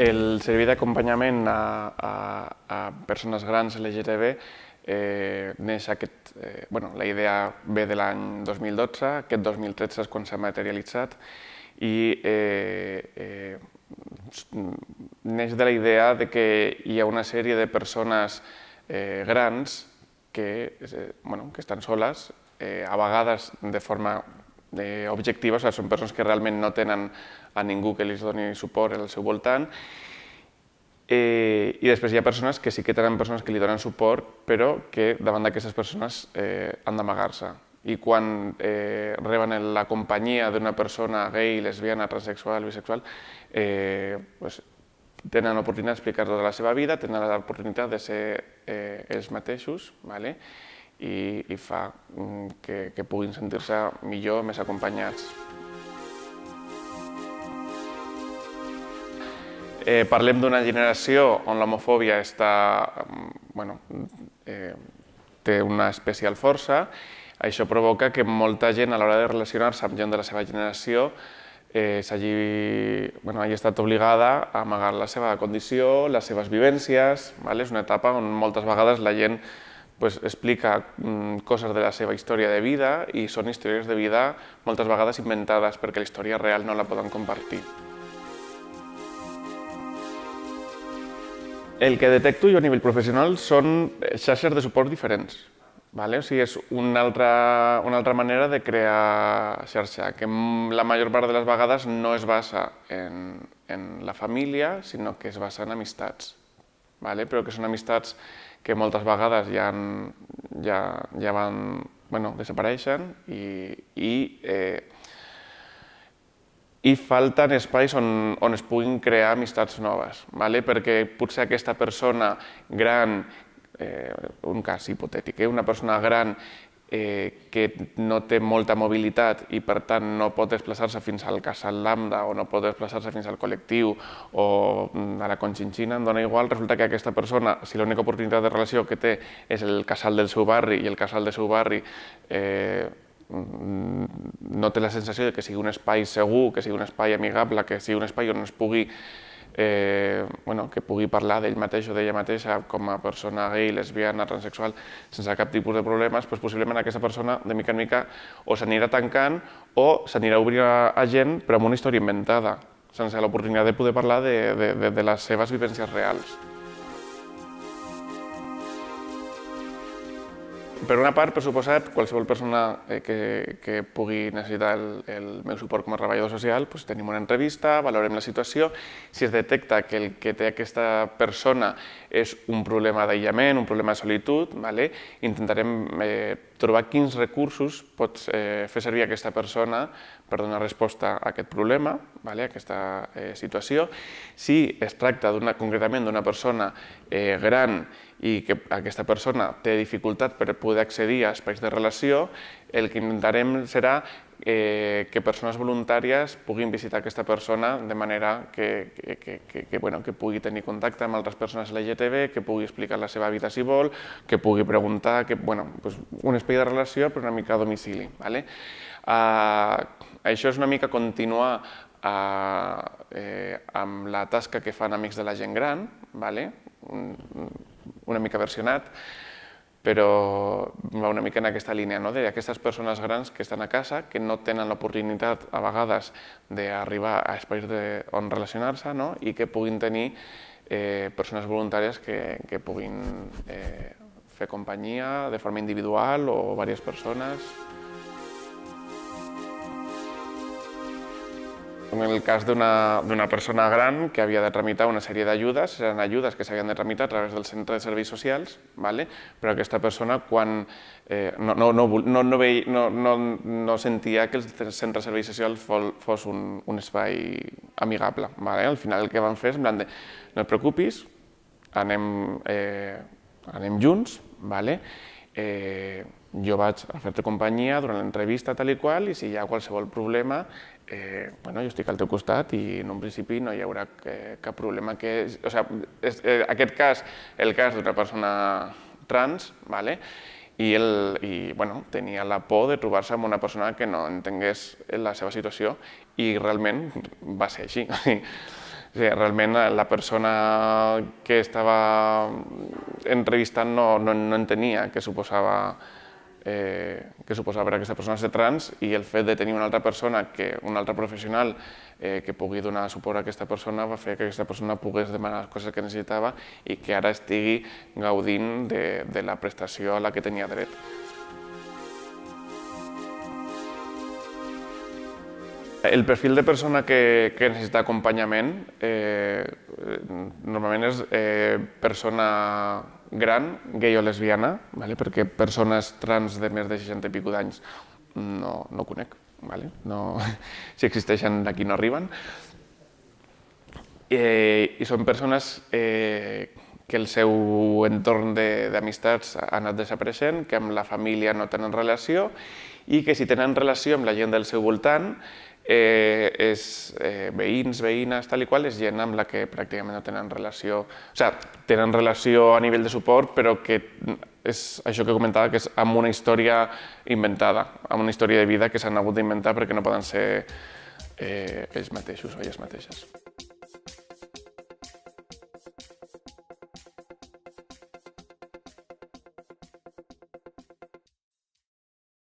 El servei d'acompanyament a, a, a persones grans LGTB eh, neix aquest, eh, bueno, la idea ve de l'any 2012, aquest 2013 és quan s'ha materialitzat i eh, eh, neix de la idea de que hi ha una sèrie de persones eh, grans que, eh, bueno, que estan soles, eh, a vegades de forma eh, sigui, són persones que realment no tenen a ningú que els doni suport al seu voltant, eh, i després hi ha persones que sí que tenen persones que li donen suport, però que davant d'aquestes persones eh, han d'amagar-se. I quan eh, reben la companyia d'una persona gay, lesbiana, transexual, bisexual, eh, pues, tenen l'oportunitat d'explicar tota la seva vida, tenen l'oportunitat de ser eh, ells mateixos, ¿vale? i, i fa mm, que, que puguin sentir-se millor, més acompanyats. Eh, parlem d'una generació on l'homofòbia està, mm, bueno, eh, té una especial força. Això provoca que molta gent, a l'hora de relacionar-se amb gent de la seva generació, eh, s'hagi bueno, hagi estat obligada a amagar la seva condició, les seves vivències. Vale? És una etapa on moltes vegades la gent pues, explica mm, coses de la seva història de vida i són històries de vida moltes vegades inventades perquè la història real no la poden compartir. El que detecto jo a nivell professional són xarxes de suport diferents. Vale? O sigui, és una altra, una altra manera de crear xarxa, que la major part de les vegades no es basa en, en la família, sinó que es basa en amistats, vale? però que són amistats que moltes vegades ja, han, ja, ja van, bueno, desapareixen i, i eh, i falten espais on, on es puguin crear amistats noves, vale? perquè potser aquesta persona gran, eh, un cas hipotètic, eh? una persona gran eh, que no té molta mobilitat i per tant no pot desplaçar-se fins al casal lambda o no pot desplaçar-se fins al col·lectiu o mm, a la Conxinxina, em dona igual, resulta que aquesta persona, si l'única oportunitat de relació que té és el casal del seu barri i el casal del seu barri eh, mm, no té la sensació de que sigui un espai segur, que sigui un espai amigable, que sigui un espai on es pugui eh, bueno, que pugui parlar d'ell mateix o d'ella mateixa com a persona gay, lesbiana, transexual, sense cap tipus de problemes, doncs possiblement aquesta persona, de mica en mica, o s'anirà tancant o s'anirà obrint a gent, però amb una història inventada, sense l'oportunitat de poder parlar de, de, de, de les seves vivències reals. Per una part, per suposat, qualsevol persona eh, que, que pugui necessitar el, el meu suport com a treballador social, doncs tenim una entrevista, valorem la situació, si es detecta que el que té aquesta persona és un problema d'aïllament, un problema de solitud, vale? intentarem eh, trobar quins recursos pot eh, fer servir aquesta persona per donar resposta a aquest problema, vale? a aquesta eh, situació. Si es tracta concretament d'una persona eh, gran i que aquesta persona té dificultat per poder accedir a espais de relació, el que intentarem serà eh, que persones voluntàries puguin visitar aquesta persona de manera que, que, que, que, bueno, que pugui tenir contacte amb altres persones LGTB, que pugui explicar la seva vida si vol, que pugui preguntar, que, bueno, pues un espai de relació però una mica a domicili. ¿vale? Uh, això és una mica continuar uh, eh, amb la tasca que fan Amics de la Gent Gran, ¿vale? una mica versionat, però va una mica en aquesta línia, no? d'aquestes persones grans que estan a casa, que no tenen l'oportunitat a vegades d'arribar a espais de, on relacionar-se no? i que puguin tenir eh, persones voluntàries que, que puguin eh, fer companyia de forma individual o diverses persones. En el cas d'una persona gran que havia de tramitar una sèrie d'ajudes, eren ajudes que s'havien de tramitar a través del centre de serveis socials, vale? però aquesta persona quan eh, no, no, no, no, no, veia, no, no, no sentia que el centre de serveis socials fos un, un espai amigable. Vale? Al final el que van fer és en plan de no et preocupis, anem, eh, anem junts, vale? eh, jo vaig a fer-te companyia durant l'entrevista tal i qual i si hi ha qualsevol problema eh, bueno, jo estic al teu costat i en un principi no hi haurà eh, cap problema. Que, o sigui, és, eh, aquest cas, el cas d'una persona trans, vale? i, el, i bueno, tenia la por de trobar-se amb una persona que no entengués la seva situació i realment va ser així. O sigui, realment la persona que estava entrevistant no, no, no entenia què suposava eh, que suposava per aquesta persona ser trans i el fet de tenir una altra persona, que, un altre professional eh, que pugui donar suport a aquesta persona va fer que aquesta persona pogués demanar les coses que necessitava i que ara estigui gaudint de, de la prestació a la que tenia dret. El perfil de persona que, que necessita acompanyament eh, normalment és eh, persona gran, gay o lesbiana, vale? perquè persones trans de més de 60 i escaig d'anys no, no conec, vale? no, si existeixen d'aquí no arriben. Eh, I són persones eh, que el seu entorn d'amistats ha anat desapareixent, que amb la família no tenen relació i que si tenen relació amb la gent del seu voltant eh, és eh, veïns, veïnes, tal i qual, és gent amb la que pràcticament no tenen relació, o sigui, tenen relació a nivell de suport, però que és això que comentava, que és amb una història inventada, amb una història de vida que s'han hagut d'inventar perquè no poden ser eh, ells mateixos o elles mateixes.